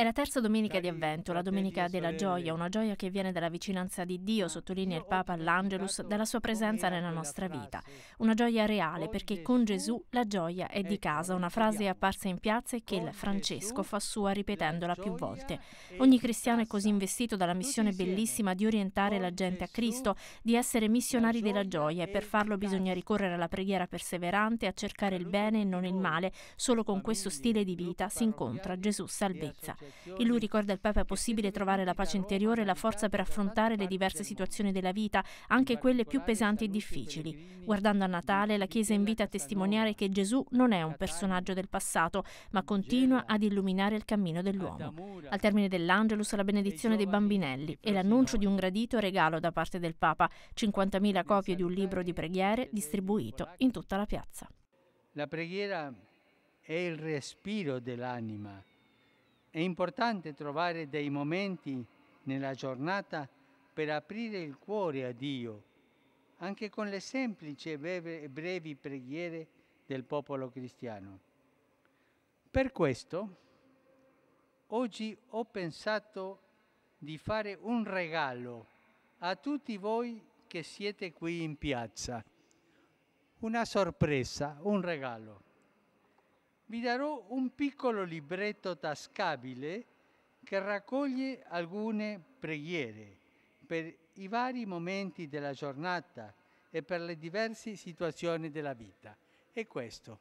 È la terza domenica di Avvento, la domenica della gioia, una gioia che viene dalla vicinanza di Dio, sottolinea il Papa all'Angelus, dalla sua presenza nella nostra vita. Una gioia reale perché con Gesù la gioia è di casa, una frase apparsa in piazza e che il Francesco fa sua ripetendola più volte. Ogni cristiano è così investito dalla missione bellissima di orientare la gente a Cristo, di essere missionari della gioia e per farlo bisogna ricorrere alla preghiera perseverante, a cercare il bene e non il male. Solo con questo stile di vita si incontra Gesù salvezza. In lui, ricorda il Papa, è possibile trovare la pace interiore e la forza per affrontare le diverse situazioni della vita, anche quelle più pesanti e difficili. Guardando a Natale, la Chiesa invita a testimoniare che Gesù non è un personaggio del passato, ma continua ad illuminare il cammino dell'uomo. Al termine dell'Angelus, la benedizione dei bambinelli e l'annuncio di un gradito regalo da parte del Papa, 50.000 copie di un libro di preghiere distribuito in tutta la piazza. La preghiera è il respiro dell'anima è importante trovare dei momenti nella giornata per aprire il cuore a Dio, anche con le semplici e brevi preghiere del popolo cristiano. Per questo, oggi ho pensato di fare un regalo a tutti voi che siete qui in piazza, una sorpresa, un regalo vi darò un piccolo libretto tascabile che raccoglie alcune preghiere per i vari momenti della giornata e per le diverse situazioni della vita. E questo.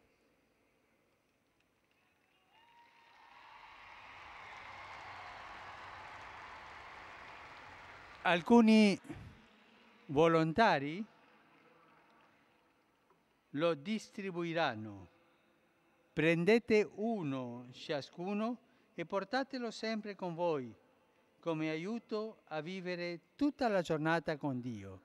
Alcuni volontari lo distribuiranno Prendete uno ciascuno e portatelo sempre con voi, come aiuto a vivere tutta la giornata con Dio.